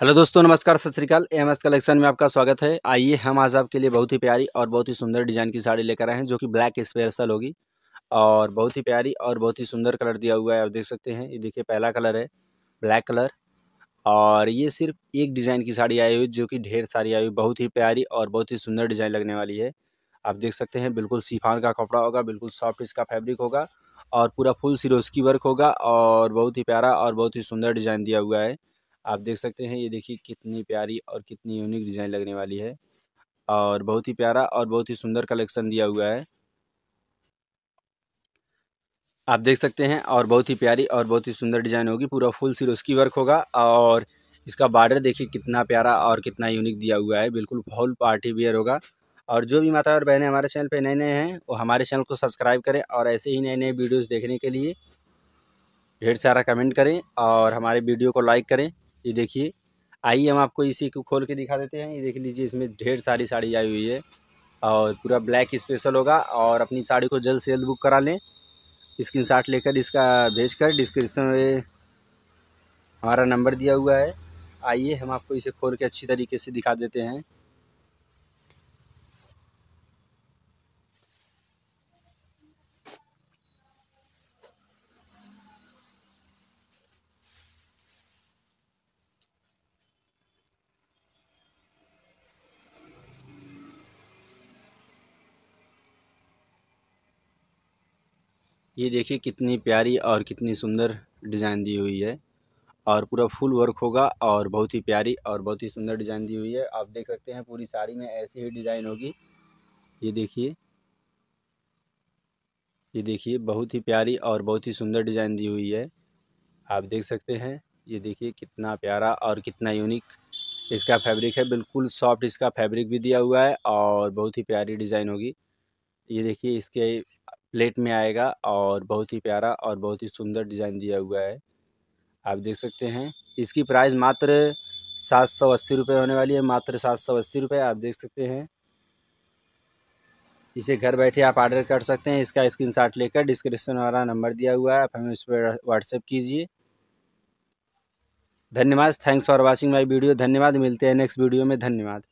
hello दोस्तों नमस्कार सत श्रीकाल एम एस कलेक्शन में आपका स्वागत है आइए हम आज आपके लिए बहुत ही प्यारी और बहुत ही सुंदर डिज़ाइन की साड़ी लेकर आए हैं जो कि ब्लैक स्पेशल होगी और बहुत ही प्यारी और बहुत ही सुंदर कलर दिया हुआ है आप देख सकते हैं ये देखिए पहला कलर है ब्लैक कलर और ये सिर्फ एक डिज़ाइन की साड़ी आई हुई जो कि ढेर सारी आई हुई बहुत ही प्यारी और बहुत ही सुंदर डिज़ाइन लगने वाली है आप देख सकते हैं बिल्कुल सीफान का कपड़ा होगा बिल्कुल सॉफ्ट इसका फैब्रिक होगा और पूरा फुल सिरोस्की वर्क होगा और बहुत ही प्यारा और बहुत ही सुंदर डिज़ाइन दिया हुआ है आप देख सकते हैं ये देखिए कितनी प्यारी और कितनी यूनिक डिज़ाइन लगने वाली है और बहुत ही प्यारा और बहुत ही सुंदर कलेक्शन दिया हुआ है आप देख सकते हैं और बहुत ही प्यारी और बहुत ही सुंदर डिज़ाइन होगी पूरा फुल सिरोस्की वर्क होगा और इसका बॉर्डर देखिए कितना प्यारा और कितना यूनिक दिया हुआ है बिल्कुल फुल पार्टी वियर होगा और जो भी माता और बहनें हमारे चैनल पे नए नए हैं वो हमारे चैनल को सब्सक्राइब करें और ऐसे ही नए नए वीडियोज़ देखने के लिए ढेर सारा कमेंट करें और हमारे वीडियो को लाइक करें ये देखिए आइए हम आपको इसी को खोल के दिखा देते हैं ये देख लीजिए इसमें ढेर सारी साड़ी आई हुई है और पूरा ब्लैक स्पेशल होगा और अपनी साड़ी को जल्द से जल्द बुक करा लें स्क्रीन शॉट लेकर इसका भेज कर डिस्क्रिप्सन में हमारा नंबर दिया हुआ है आइए हम आपको इसे खोल के अच्छी तरीके से दिखा देते हैं ये देखिए कितनी प्यारी और कितनी सुंदर डिज़ाइन दी हुई है और पूरा फुल वर्क होगा और बहुत ही प्यारी और बहुत ही सुंदर डिज़ाइन दी हुई है आप देख सकते हैं पूरी साड़ी में ऐसी ही डिज़ाइन होगी ये देखिए ये देखिए बहुत ही प्यारी और बहुत ही सुंदर डिज़ाइन दी हुई है आप देख सकते हैं ये देखिए कितना प्यारा और कितना यूनिक इसका फैब्रिक है बिल्कुल सॉफ्ट इसका फैब्रिक भी दिया हुआ है और बहुत ही प्यारी डिज़ाइन होगी ये देखिए इसके प्लेट में आएगा और बहुत ही प्यारा और बहुत ही सुंदर डिज़ाइन दिया हुआ है आप देख सकते हैं इसकी प्राइस मात्र सात सौ अस्सी रुपये होने वाली है मात्र सात सौ अस्सी रुपये आप देख सकते हैं इसे घर बैठे आप ऑर्डर कर सकते हैं इसका स्क्रीनशॉट लेकर डिस्क्रिप्शन वाला नंबर दिया हुआ है आप हमें उस पर व्हाट्सएप कीजिए धन्यवाद thanks for watching my video धन्यवाद मिलते हैं नेक्स्ट वीडियो में धन्यवाद